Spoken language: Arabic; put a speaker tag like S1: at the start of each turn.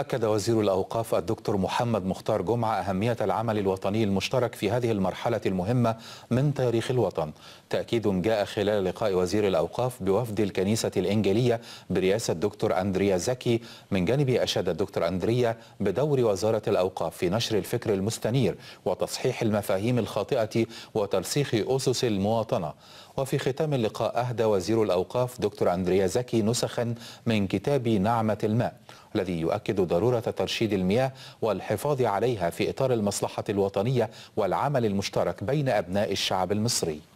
S1: أكد وزير الأوقاف الدكتور محمد مختار جمعة أهمية العمل الوطني المشترك في هذه المرحلة المهمة من تاريخ الوطن تأكيد جاء خلال لقاء وزير الأوقاف بوفد الكنيسة الإنجيلية برئاسة الدكتور أندريا زكي من جانبه أشاد الدكتور أندريا بدور وزارة الأوقاف في نشر الفكر المستنير وتصحيح المفاهيم الخاطئة وترسيخ أسس المواطنة وفي ختام اللقاء أهدى وزير الأوقاف دكتور أندريا زكي نسخا من كتاب نعمة الماء الذي يؤكد ضرورة ترشيد المياه والحفاظ عليها في إطار المصلحة الوطنية والعمل المشترك بين أبناء الشعب المصري